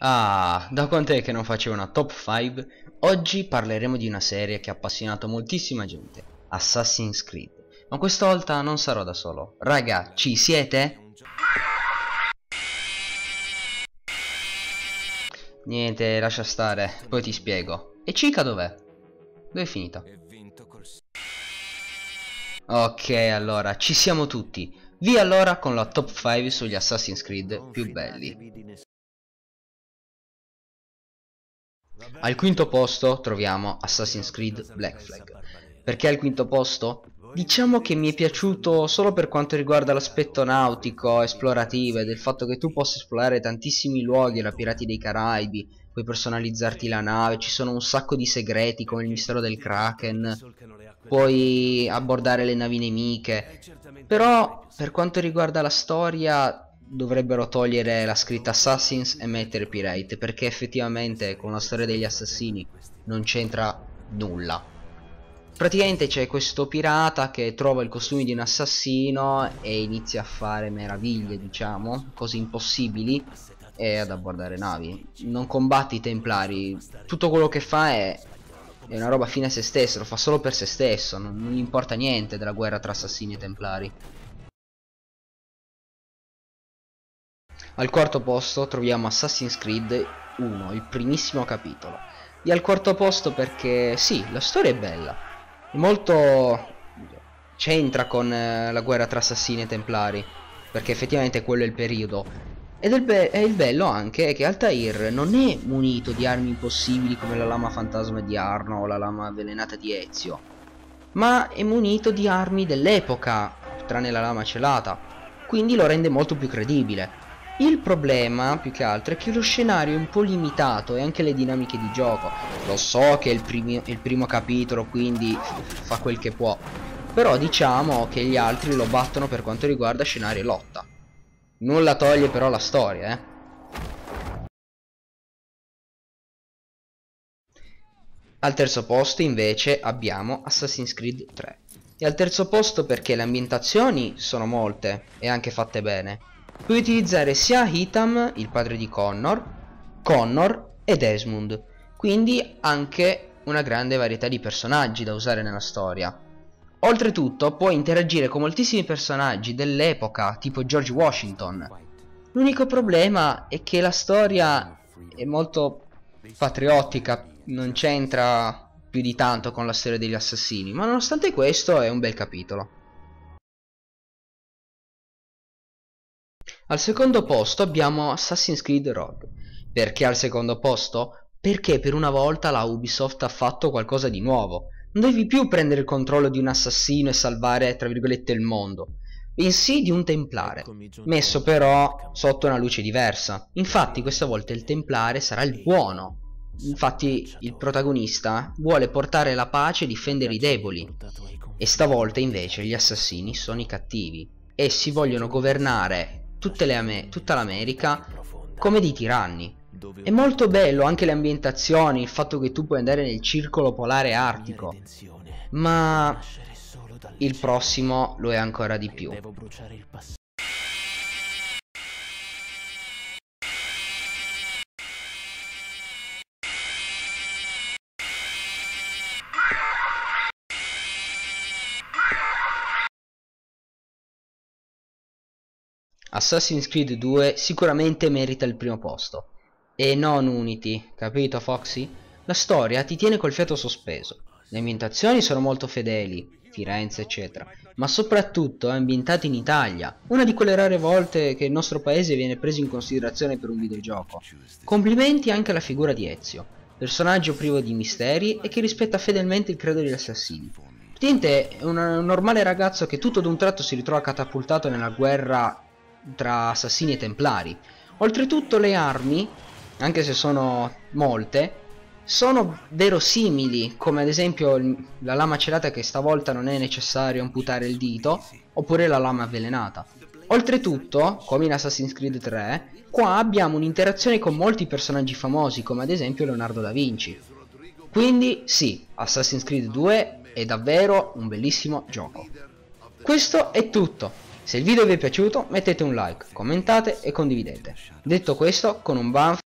Ah, da quant'è che non facevo una top 5? Oggi parleremo di una serie che ha appassionato moltissima gente, Assassin's Creed. Ma questa volta non sarò da solo. Raga, ci siete? Niente, lascia stare, poi ti spiego. E Chica dov'è? Dove è finita? Ok, allora, ci siamo tutti. Via allora con la top 5 sugli Assassin's Creed più belli. Al quinto posto troviamo Assassin's Creed Black Flag. Perché al quinto posto? Diciamo che mi è piaciuto solo per quanto riguarda l'aspetto nautico, esplorativo e del fatto che tu possa esplorare tantissimi luoghi, la Pirati dei Caraibi, puoi personalizzarti la nave, ci sono un sacco di segreti come il mistero del Kraken, puoi abbordare le navi nemiche. Eh, Però per quanto riguarda la storia dovrebbero togliere la scritta Assassins e mettere Pirate perché effettivamente con la storia degli assassini non c'entra nulla. Praticamente c'è questo pirata che trova il costume di un assassino e inizia a fare meraviglie, diciamo, cose impossibili e ad abbordare navi. Non combatte i templari, tutto quello che fa è, è una roba fine a se stesso, lo fa solo per se stesso, non, non gli importa niente della guerra tra assassini e templari. Al quarto posto troviamo Assassin's Creed 1, il primissimo capitolo. E al quarto posto perché sì, la storia è bella, è molto c'entra con eh, la guerra tra assassini e templari, perché effettivamente quello è il periodo. Ed il, be il bello anche è che Altair non è munito di armi impossibili come la lama fantasma di Arno o la lama avvelenata di Ezio, ma è munito di armi dell'epoca, tranne la lama celata, quindi lo rende molto più credibile. Il problema, più che altro, è che lo scenario è un po' limitato e anche le dinamiche di gioco. Lo so che è il, primi, il primo capitolo, quindi fa quel che può. Però diciamo che gli altri lo battono per quanto riguarda scenario e lotta. Nulla toglie però la storia, eh. Al terzo posto invece abbiamo Assassin's Creed 3. E al terzo posto perché le ambientazioni sono molte e anche fatte bene puoi utilizzare sia Hitam, il padre di Connor, Connor e Desmond, quindi anche una grande varietà di personaggi da usare nella storia. Oltretutto puoi interagire con moltissimi personaggi dell'epoca, tipo George Washington. L'unico problema è che la storia è molto patriottica, non c'entra più di tanto con la storia degli assassini, ma nonostante questo è un bel capitolo. Al secondo posto abbiamo Assassin's Creed Rogue. Perché al secondo posto? Perché per una volta la Ubisoft ha fatto qualcosa di nuovo. Non devi più prendere il controllo di un assassino e salvare, tra virgolette, il mondo bensì di un templare, messo però sotto una luce diversa. Infatti questa volta il templare sarà il buono. Infatti il protagonista vuole portare la pace e difendere i deboli. E stavolta invece gli assassini sono i cattivi. Essi vogliono governare le, tutta l'America come di tiranni. È molto bello anche le ambientazioni, il fatto che tu puoi andare nel circolo polare artico, ma il prossimo lo è ancora di più. Assassin's Creed 2 sicuramente merita il primo posto. E non Unity, capito Foxy? La storia ti tiene col fiato sospeso. Le ambientazioni sono molto fedeli, Firenze eccetera, ma soprattutto è ambientata in Italia, una di quelle rare volte che il nostro paese viene preso in considerazione per un videogioco. Complimenti anche alla figura di Ezio, personaggio privo di misteri e che rispetta fedelmente il credo degli assassini. Tiente è un normale ragazzo che tutto d'un tratto si ritrova catapultato nella guerra tra assassini e templari. Oltretutto le armi, anche se sono molte, sono verosimili, come ad esempio la lama celata che stavolta non è necessario amputare il dito, oppure la lama avvelenata. Oltretutto, come in Assassin's Creed 3, qua abbiamo un'interazione con molti personaggi famosi, come ad esempio Leonardo da Vinci. Quindi sì, Assassin's Creed 2 è davvero un bellissimo gioco. Questo è tutto. Se il video vi è piaciuto mettete un like, commentate e condividete. Detto questo, con un banf...